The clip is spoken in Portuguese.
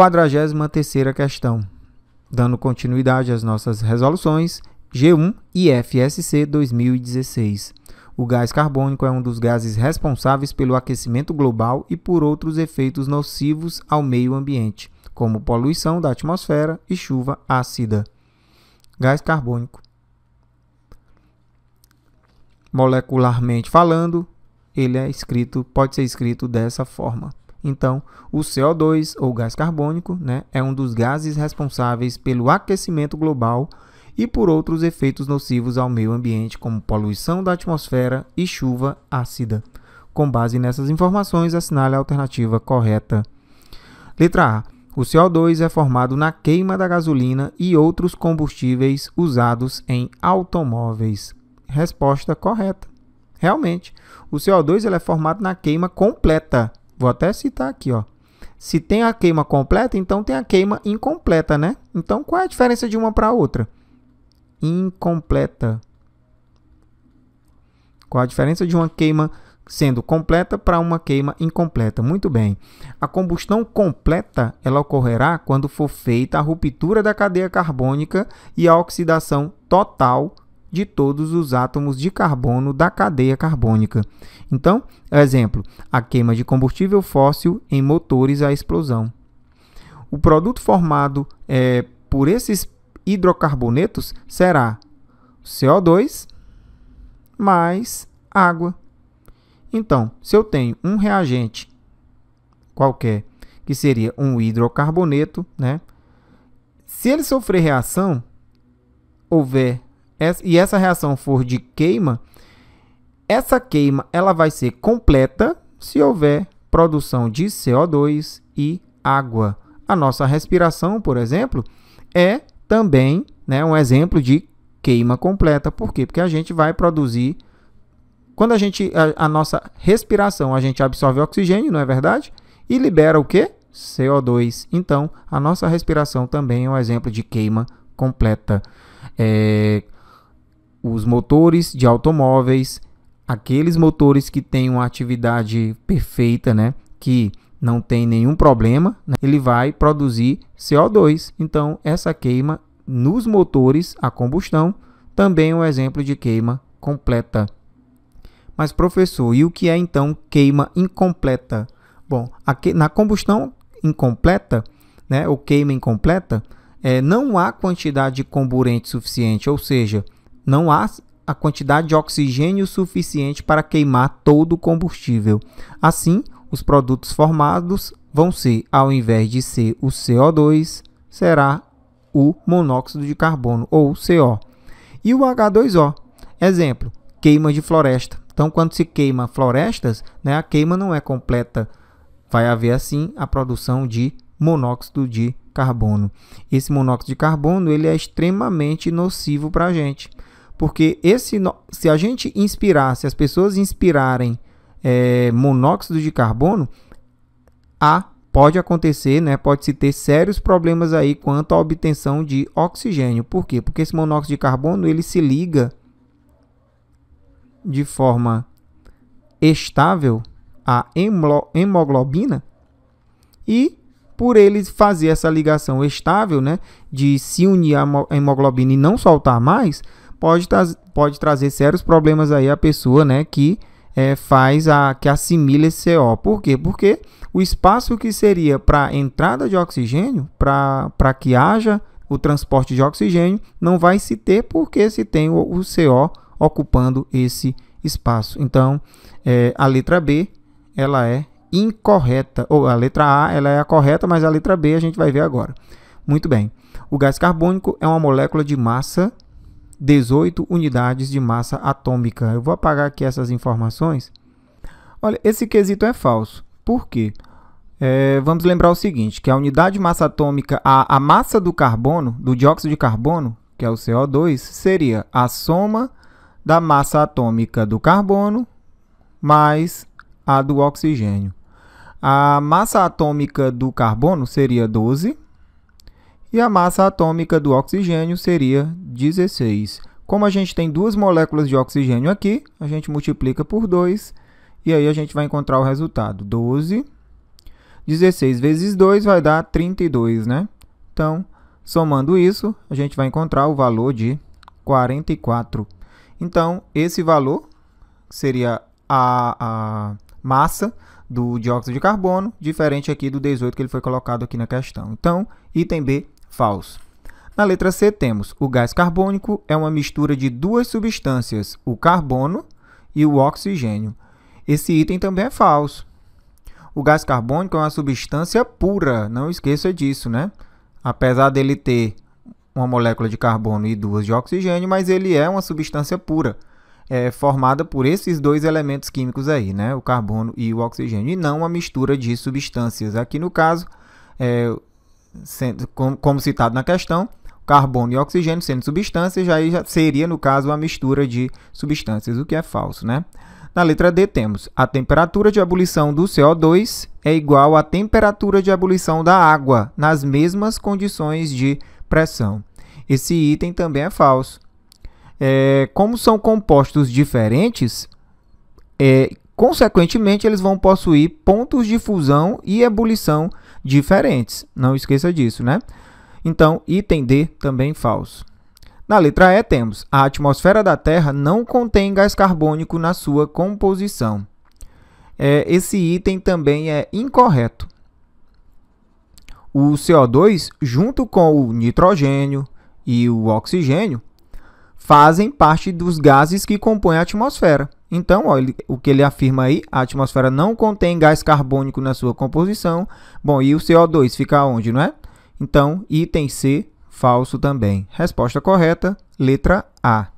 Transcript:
43 questão. Dando continuidade às nossas resoluções, G1 e FSC 2016. O gás carbônico é um dos gases responsáveis pelo aquecimento global e por outros efeitos nocivos ao meio ambiente, como poluição da atmosfera e chuva ácida. Gás carbônico. Molecularmente falando, ele é escrito, pode ser escrito dessa forma. Então, o CO2 ou gás carbônico né, é um dos gases responsáveis pelo aquecimento global e por outros efeitos nocivos ao meio ambiente, como poluição da atmosfera e chuva ácida. Com base nessas informações, assinale a alternativa correta. Letra A. O CO2 é formado na queima da gasolina e outros combustíveis usados em automóveis. Resposta correta. Realmente, o CO2 ele é formado na queima completa Vou até citar aqui, ó. Se tem a queima completa, então tem a queima incompleta, né? Então, qual é a diferença de uma para a outra? Incompleta. Qual a diferença de uma queima sendo completa para uma queima incompleta? Muito bem. A combustão completa ela ocorrerá quando for feita a ruptura da cadeia carbônica e a oxidação total de todos os átomos de carbono da cadeia carbônica. Então, exemplo, a queima de combustível fóssil em motores à explosão. O produto formado é, por esses hidrocarbonetos será CO2 mais água. Então, se eu tenho um reagente qualquer, que seria um hidrocarboneto, né? Se ele sofrer reação, houver e essa reação for de queima, essa queima ela vai ser completa se houver produção de CO2 e água. A nossa respiração, por exemplo, é também né, um exemplo de queima completa. Por quê? Porque a gente vai produzir. Quando a gente. A, a nossa respiração, a gente absorve oxigênio, não é verdade? E libera o quê? CO2. Então, a nossa respiração também é um exemplo de queima completa. É, os motores de automóveis, aqueles motores que têm uma atividade perfeita, né, que não tem nenhum problema, né, ele vai produzir CO2. Então, essa queima nos motores a combustão também é um exemplo de queima completa. Mas, professor, e o que é então queima incompleta? Bom, aqui, na combustão incompleta, né, ou queima incompleta, é, não há quantidade de comburente suficiente, ou seja, não há a quantidade de oxigênio suficiente para queimar todo o combustível. Assim, os produtos formados vão ser, ao invés de ser o CO2, será o monóxido de carbono, ou CO. E o H2O? Exemplo, queima de floresta. Então, quando se queima florestas, né, a queima não é completa. Vai haver, assim, a produção de monóxido de carbono. Esse monóxido de carbono ele é extremamente nocivo para a gente. Porque esse, se a gente inspirar, se as pessoas inspirarem é, monóxido de carbono, há, pode acontecer, né, pode-se ter sérios problemas aí quanto à obtenção de oxigênio. Por quê? Porque esse monóxido de carbono ele se liga de forma estável à hemoglobina e por ele fazer essa ligação estável, né, de se unir à hemoglobina e não soltar mais, pode, tra pode trazer sérios problemas aí à pessoa, né, que é, faz a que assimila esse CO. Por quê? Porque o espaço que seria para entrada de oxigênio, para que haja o transporte de oxigênio, não vai se ter porque se tem o, o CO ocupando esse espaço. Então, é, a letra B, ela é incorreta, ou a letra A, ela é a correta, mas a letra B a gente vai ver agora. Muito bem. O gás carbônico é uma molécula de massa 18 unidades de massa atômica. Eu vou apagar aqui essas informações. Olha, esse quesito é falso. Por quê? É, vamos lembrar o seguinte, que a unidade de massa atômica, a, a massa do carbono, do dióxido de carbono, que é o CO2, seria a soma da massa atômica do carbono mais a do oxigênio. A massa atômica do carbono seria 12, e a massa atômica do oxigênio seria 16. Como a gente tem duas moléculas de oxigênio aqui, a gente multiplica por 2 e aí a gente vai encontrar o resultado. 12, 16 vezes 2 vai dar 32, né? Então, somando isso, a gente vai encontrar o valor de 44. Então, esse valor seria a, a massa do dióxido de carbono, diferente aqui do 18 que ele foi colocado aqui na questão. Então, item B Falso. Na letra C temos o gás carbônico é uma mistura de duas substâncias, o carbono e o oxigênio. Esse item também é falso. O gás carbônico é uma substância pura, não esqueça disso, né? Apesar dele ter uma molécula de carbono e duas de oxigênio, mas ele é uma substância pura, é, formada por esses dois elementos químicos aí, né? O carbono e o oxigênio, e não uma mistura de substâncias. Aqui no caso, é, sendo, como, como citado na questão, carbono e oxigênio sendo substâncias, já, já seria, no caso, uma mistura de substâncias, o que é falso, né? Na letra D temos a temperatura de ebulição do CO2 é igual à temperatura de ebulição da água nas mesmas condições de pressão. Esse item também é falso. É, como são compostos diferentes, é, consequentemente eles vão possuir pontos de fusão e ebulição diferentes. Não esqueça disso, né? Então, item D também falso. Na letra E temos: a atmosfera da Terra não contém gás carbônico na sua composição. É, esse item também é incorreto. O CO2, junto com o nitrogênio e o oxigênio, fazem parte dos gases que compõem a atmosfera. Então, ó, ele, o que ele afirma aí, a atmosfera não contém gás carbônico na sua composição. Bom, e o CO2 fica onde, não é? Então, item C, falso também. Resposta correta, letra A.